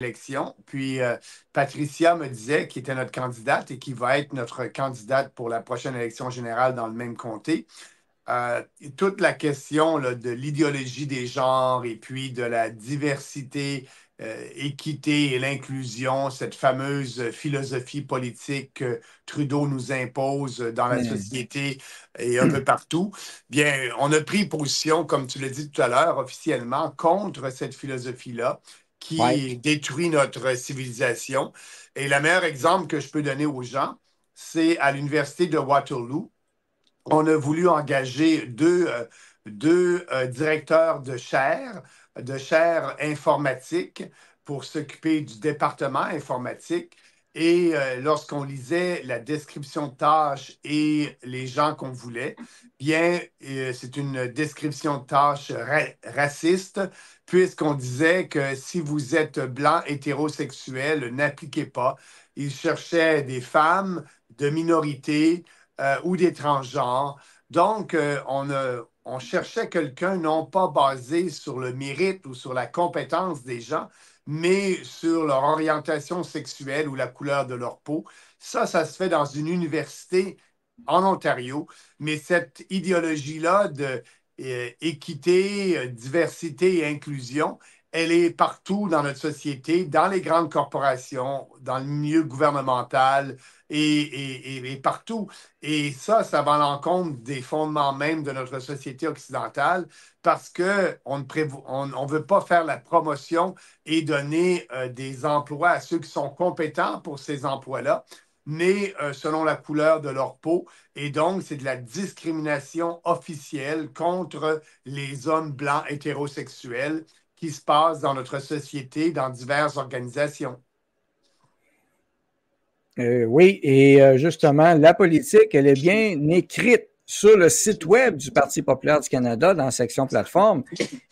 élection. Puis euh, Patricia me disait, qui était notre candidate et qui va être notre candidate pour la prochaine élection générale dans le même comté, euh, toute la question là, de l'idéologie des genres et puis de la diversité, euh, équité et l'inclusion, cette fameuse philosophie politique que Trudeau nous impose dans la mm. société et un peu partout, bien, on a pris position, comme tu l'as dit tout à l'heure, officiellement contre cette philosophie-là qui détruit notre civilisation. Et le meilleur exemple que je peux donner aux gens, c'est à l'université de Waterloo. On a voulu engager deux, euh, euh, directeurs de chaire, de chaire informatique pour s'occuper du département informatique. Et euh, lorsqu'on lisait la description de tâche et les gens qu'on voulait, bien, euh, c'est une description de tâche raciste, puisqu'on disait que si vous êtes blanc hétérosexuel, n'appliquez pas. Ils cherchaient des femmes de minorité euh, ou d'étrangers. Donc, on cherchait quelqu'un non pas basé sur le mérite ou sur la compétence des gens, mais sur leur orientation sexuelle ou la couleur de leur peau. Ça, ça se fait dans une université en Ontario, mais cette idéologie-là de euh, équité, euh, diversité et inclusion, elle est partout dans notre société, dans les grandes corporations, dans le milieu gouvernemental et, partout. Et ça, ça va à l'encontre des fondements même de notre société occidentale parce qu'on ne on, veut pas faire la promotion et donner euh, des emplois à ceux qui sont compétents pour ces emplois-là, mais euh, selon la couleur de leur peau. Et donc, c'est de la discrimination officielle contre les hommes blancs hétérosexuels qui se passe dans notre société, dans diverses organisations. Euh, oui, et justement, la politique, elle est bien écrite sur le site web du Parti populaire du Canada dans la section plateforme.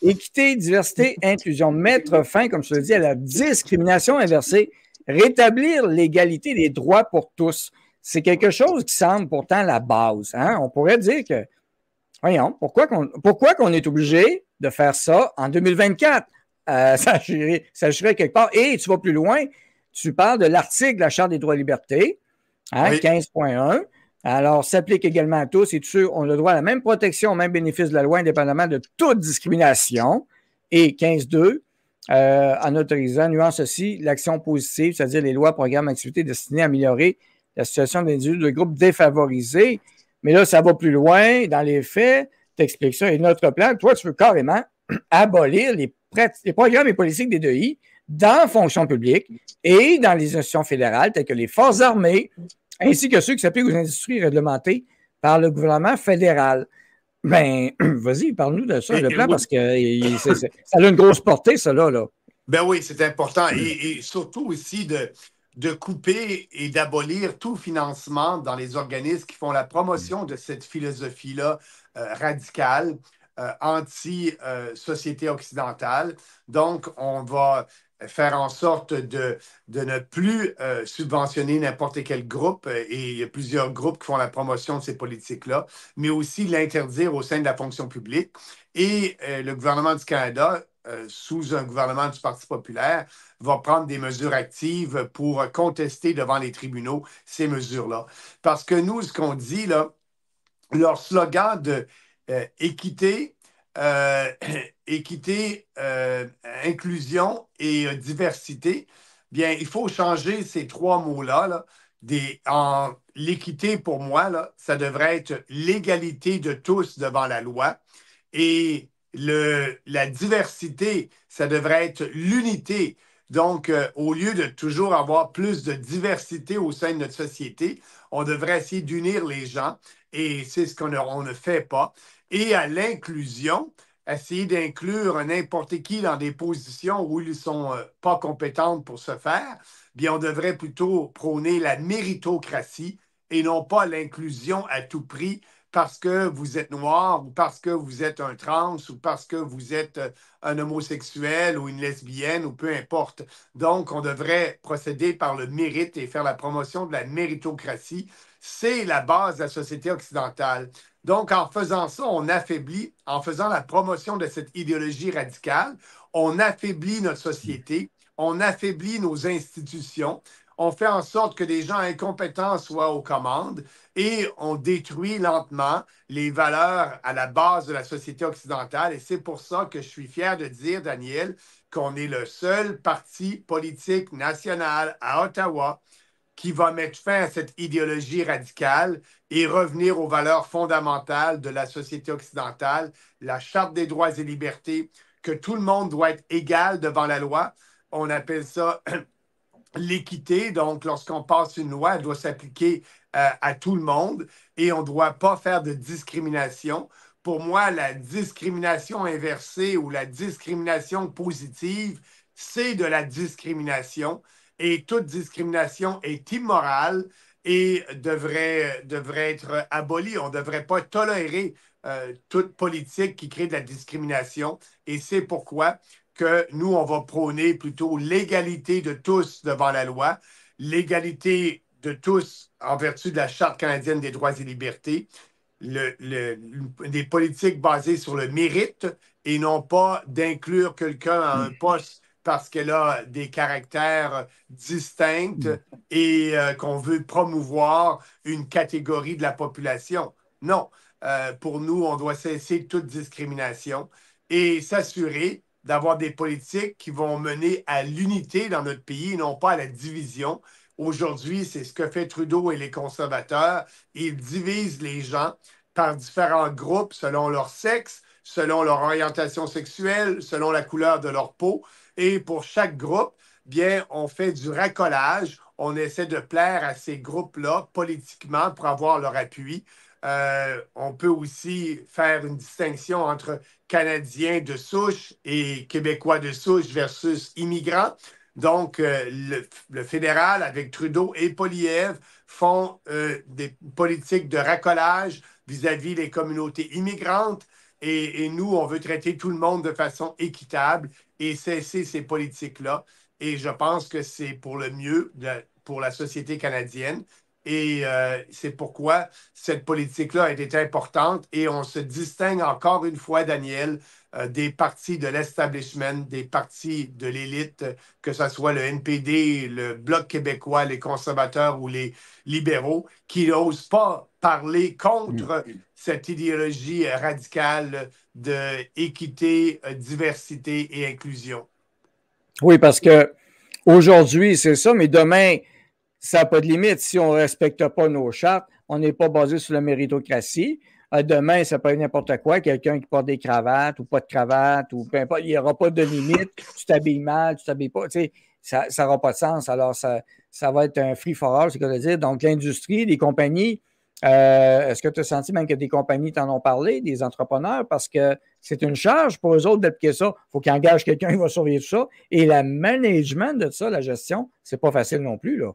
Équité, diversité, inclusion, mettre fin, comme je le dis, à la discrimination inversée, rétablir l'égalité des droits pour tous. C'est quelque chose qui semble pourtant la base. Hein? On pourrait dire que, voyons, pourquoi qu'on, pourquoi qu'on est obligé de faire ça en 2024? Euh, ça agirait quelque part. Et tu vas plus loin, tu parles de l'article de la Charte des droits et libertés, 15.1 hein, alors, ça s'applique également à tous et tous on ont le droit à la même protection, au même bénéfice de la loi, indépendamment de toute discrimination. Et 15.2, euh, en autorisant, nuance aussi, l'action positive, c'est-à-dire les lois, programmes, activités destinées à améliorer la situation d'individus de groupes défavorisés. Mais là, ça va plus loin dans les faits. T'expliques ça. Et notre plan, toi, tu veux carrément abolir les, programmes et politiques des deux 2I dans la fonction publique et dans les institutions fédérales, telles que les forces armées, ainsi que ceux qui s'appliquent aux industries réglementées par le gouvernement fédéral. Ben, vas-y, parle-nous de ça, le plan, parce que ça a une grosse portée, cela. Là. Ben oui, c'est important. Et, surtout aussi de, de couper et d'abolir tout financement dans les organismes qui font la promotion de cette philosophie-là euh, radicale. Euh, anti-société euh, occidentale. Donc, on va faire en sorte de, de ne plus euh, subventionner n'importe quel groupe, euh, et il y a plusieurs groupes qui font la promotion de ces politiques-là, mais aussi l'interdire au sein de la fonction publique. Et euh, le gouvernement du Canada, sous un gouvernement du Parti populaire, va prendre des mesures actives pour contester devant les tribunaux ces mesures-là. Parce que nous, ce qu'on dit, là, leur slogan de équité, euh, équité, euh, inclusion et euh, diversité, bien, il faut changer ces trois mots-là. en, l'équité, pour moi, là, ça devrait être l'égalité de tous devant la loi. Et le, la diversité, ça devrait être l'unité. Donc, au lieu de toujours avoir plus de diversité au sein de notre société, on devrait essayer d'unir les gens. Et c'est ce qu'on ne fait pas et à l'inclusion, essayer d'inclure n'importe qui dans des positions où ils ne sont euh, pas compétents pour se faire, bien, on devrait plutôt prôner la méritocratie et non pas l'inclusion à tout prix parce que vous êtes noir ou parce que vous êtes un trans ou parce que vous êtes euh, un homosexuel ou une lesbienne ou peu importe. Donc, on devrait procéder par le mérite et faire la promotion de la méritocratie. C'est la base de la société occidentale. Donc, en faisant ça, on affaiblit, en faisant la promotion de cette idéologie radicale, on affaiblit notre société, on affaiblit nos institutions, on fait en sorte que des gens incompétents soient aux commandes et on détruit lentement les valeurs à la base de la société occidentale. Et c'est pour ça que je suis fier de dire, Daniel, qu'on est le seul parti politique national à Ottawa qui va mettre fin à cette idéologie radicale et revenir aux valeurs fondamentales de la société occidentale, la Charte des droits et libertés, que tout le monde doit être égal devant la loi. On appelle ça l'équité. Donc, lorsqu'on passe une loi, elle doit s'appliquer euh, à tout le monde et on ne doit pas faire de discrimination. Pour moi, la discrimination inversée ou la discrimination positive, c'est de la discrimination et toute discrimination est immorale et devrait, devrait être abolie. On ne devrait pas tolérer euh, toute politique qui crée de la discrimination et c'est pourquoi que nous, on va prôner plutôt l'égalité de tous devant la loi, l'égalité de tous en vertu de la Charte canadienne des droits et libertés, le, des politiques basées sur le mérite et non pas d'inclure quelqu'un à un poste parce qu'elle a des caractères euh, distincts mm. et euh, qu'on veut promouvoir une catégorie de la population. Non, euh, pour nous, on doit cesser toute discrimination et s'assurer d'avoir des politiques qui vont mener à l'unité dans notre pays et non pas à la division. Aujourd'hui, c'est ce que fait Trudeau et les conservateurs. Ils divisent les gens par différents groupes selon leur sexe, selon leur orientation sexuelle, selon la couleur de leur peau. Et pour chaque groupe, bien, on fait du racolage. On essaie de plaire à ces groupes-là politiquement pour avoir leur appui. Euh, on peut aussi faire une distinction entre Canadiens de souche et Québécois de souche versus immigrants. Donc, euh, le, fédéral, avec Trudeau et Poliev, font euh, des politiques de racolage vis-à-vis -vis les communautés immigrantes et, nous, on veut traiter tout le monde de façon équitable et cesser ces politiques-là. Et je pense que c'est pour le mieux pour la société canadienne. Et euh, c'est pourquoi cette politique-là été importante et on se distingue encore une fois, Daniel, euh, des partis de l'establishment, des partis de l'élite, que ce soit le NPD, le Bloc québécois, les conservateurs ou les libéraux, qui n'osent pas parler contre mm. cette idéologie radicale d'équité, euh, diversité et inclusion. Oui, parce que aujourd'hui, c'est ça, mais demain, ça n'a pas de limite. Si on ne respecte pas nos chartes, on n'est pas basé sur la méritocratie. Euh, demain, ça peut être n'importe quoi, quelqu'un qui porte des cravates ou pas de cravate, ou il n'y aura pas de limite, tu t'habilles mal, tu t'habilles pas, ça n'aura pas de sens. Alors, ça, va être un free-for-all, c'est ce que je dire. Donc, l'industrie, les compagnies, euh, est-ce que tu as senti même que des compagnies t'en ont parlé, des entrepreneurs, parce que c'est une charge pour eux autres d'appliquer ça. Il faut qu'ils engagent quelqu'un qui va surveiller tout ça. Et le management de ça, la gestion, c'est pas facile non plus, là.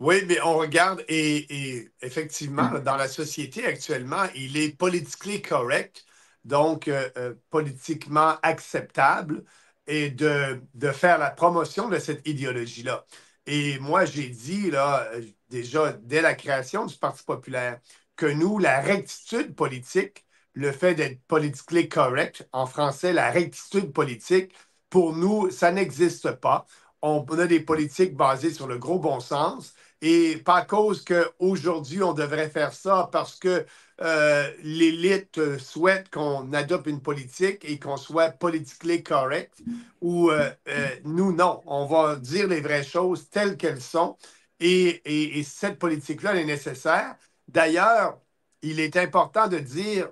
Oui, mais on regarde et, effectivement, dans la société actuellement, il est politiquement correct, donc euh, euh, politiquement acceptable, et de, de, faire la promotion de cette idéologie-là. Et moi, j'ai dit, là, déjà dès la création du Parti populaire, que nous, la rectitude politique, le fait d'être politiquement correct, en français, la rectitude politique, pour nous, ça n'existe pas. On a des politiques basées sur le gros bon sens et pas à cause qu'aujourd'hui, on devrait faire ça parce que euh, l'élite souhaite qu'on adopte une politique et qu'on soit politiquement correct, ou euh, euh, nous, non, on va dire les vraies choses telles qu'elles sont, et, et, et cette politique-là, elle est nécessaire. D'ailleurs, il est important de dire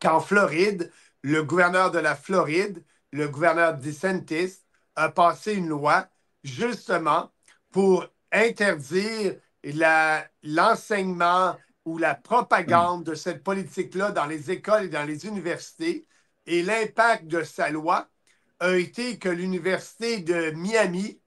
qu'en Floride, le gouverneur de la Floride, le gouverneur DeSantis, a passé une loi justement pour interdire l'enseignement ou la propagande de cette politique-là dans les écoles et dans les universités. Et l'impact de sa loi a été que l'Université de Miami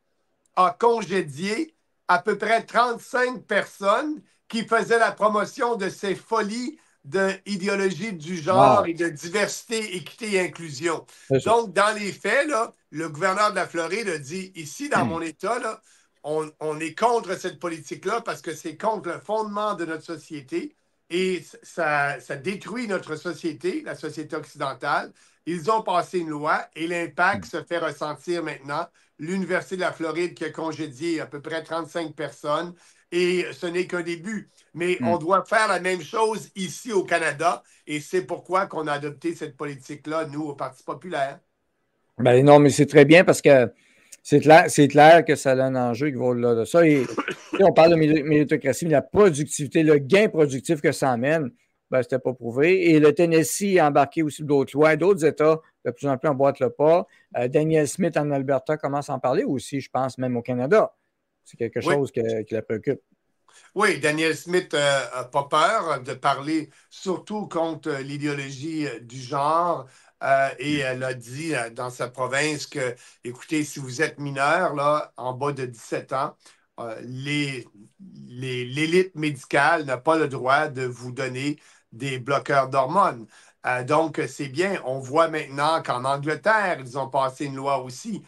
a congédié à peu près 35 personnes qui faisaient la promotion de ces folies d'idéologie du genre et de diversité, équité et inclusion. Donc, dans les faits, là, le gouverneur de la Floride a dit, ici, dans hmm. mon État, là, on, est contre cette politique-là parce que c'est contre le fondement de notre société et ça, détruit notre société, la société occidentale. Ils ont passé une loi et l'impact hmm. se fait ressentir maintenant. L'Université de la Floride qui a congédié à peu près 35 personnes et ce n'est qu'un début. Mais hmm. on doit faire la même chose ici au Canada et c'est pourquoi qu'on a adopté cette politique-là, nous, au Parti populaire. Ben non, mais c'est très bien parce que c'est clair, que ça a un enjeu qui va au-delà de ça. Et, on parle de méritocratie, mais la productivité, le gain productif que ça amène, ben, c'était pas prouvé. Et le Tennessee a embarqué aussi d'autres lois, d'autres États de plus en plus emboîtent le pas. Euh, Daniel Smith en Alberta commence à en parler aussi, je pense, même au Canada. C'est quelque chose qui la préoccupe. Oui, Daniel Smith n'a euh, pas peur de parler, surtout contre l'idéologie euh, du genre, euh, et elle a dit euh, dans sa province que, écoutez, si vous êtes mineur, là, en bas de 17 ans, euh, l'élite les, médicale n'a pas le droit de vous donner des bloqueurs d'hormones. donc, c'est bien. On voit maintenant qu'en Angleterre, ils ont passé une loi aussi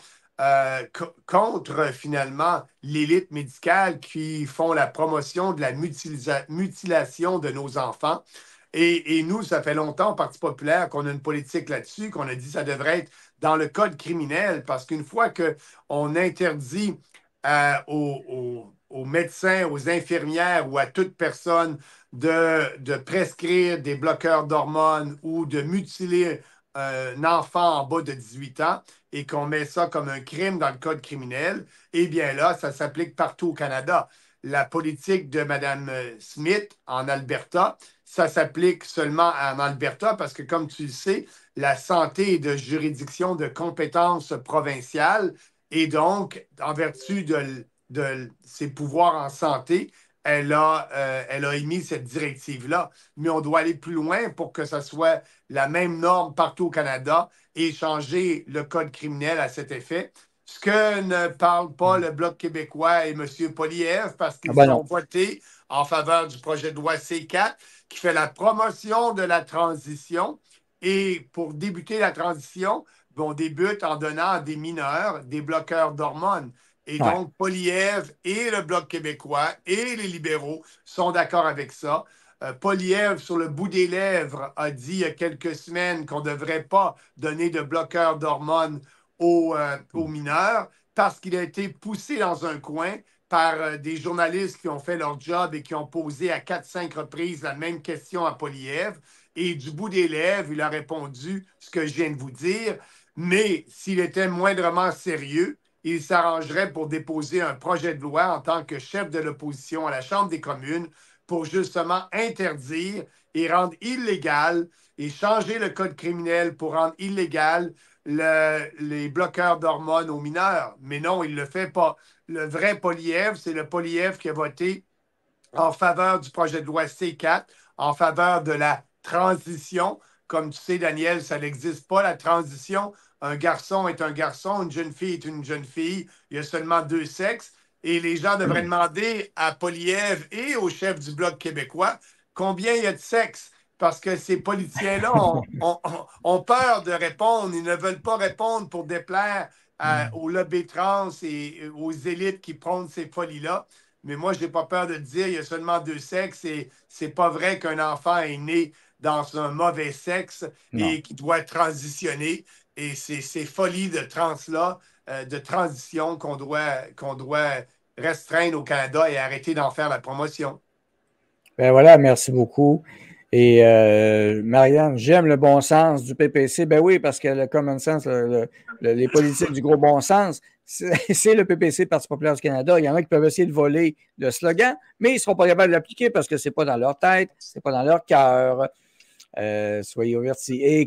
contre, finalement, l'élite médicale qui font la promotion de la mutilation de nos enfants. Et, nous, ça fait longtemps, Parti populaire, qu'on a une politique là-dessus, qu'on a dit que ça devrait être dans le code criminel, parce qu'une fois qu'on interdit euh, aux, médecins, aux infirmières ou à toute personne de, prescrire des bloqueurs d'hormones ou de mutiler un enfant en bas de 18 ans et qu'on met ça comme un crime dans le code criminel, eh bien là, ça s'applique partout au Canada la politique de Mme euh, Smith en Alberta. Ça s'applique seulement en Alberta parce que, comme tu le sais, la santé est de juridiction de compétence provinciale et donc, en vertu de, ses pouvoirs en santé, elle a, euh, elle a émis cette directive-là. Mais on doit aller plus loin pour que ça soit la même norme partout au Canada et changer le code criminel à cet effet ce que ne parle pas hmm. le Bloc québécois et M. Poliev parce qu'ils ah ben ont voté en faveur du projet de loi C4 qui fait la promotion de la transition. Et pour débuter la transition, ben, on débute en donnant à des mineurs des bloqueurs d'hormones. Et donc, Poliev et le Bloc québécois et les libéraux sont d'accord avec ça. Euh, Poliev, sur le bout des lèvres, a dit il y a quelques semaines qu'on ne devrait pas donner de bloqueurs d'hormones aux, euh, mineurs parce qu'il a été poussé dans un coin par euh, des journalistes qui ont fait leur job et qui ont posé à 4 cinq reprises la même question à Poliev. Et du bout des lèvres, il a répondu ce que je viens de vous dire. Mais s'il était moindrement sérieux, il s'arrangerait pour déposer un projet de loi en tant que chef de l'opposition à la Chambre des communes pour justement interdire et rendre illégal et changer le code criminel pour rendre illégal les bloqueurs d'hormones aux mineurs. Mais non, il ne le fait pas. Le vrai Poliev, c'est le Poliev qui a voté en faveur du projet de loi C4, en faveur de la transition. Comme tu sais, Daniel, ça n'existe pas, la transition. Un garçon est un garçon, une jeune fille est une jeune fille. Il y a seulement deux sexes. Et les gens devraient demander à Poliev et au chef du Bloc québécois combien il y a de sexe. Parce que ces politiciens-là ont, peur de répondre. Ils ne veulent pas répondre pour déplaire euh, mm. aux lobbies trans et aux élites qui prônent ces folies-là. Mais moi, je n'ai pas peur de dire, il y a seulement deux sexes et c'est pas vrai qu'un enfant est né dans un mauvais sexe et qu'il doit transitionner. Et c'est ces folies de trans-là, euh, de transition qu'on doit, qu'on doit restreindre au Canada et arrêter d'en faire la promotion. Ben voilà, merci beaucoup. Et euh, Marianne, j'aime le bon sens du PPC. Ben oui, parce que le common sense, les politiques du gros bon sens, c'est le PPC, Parti populaire du Canada. Il y en a qui peuvent essayer de voler le slogan, mais ils ne seront pas capables de l'appliquer parce que ce n'est pas dans leur tête, ce n'est pas dans leur cœur. Euh, soyez ouverts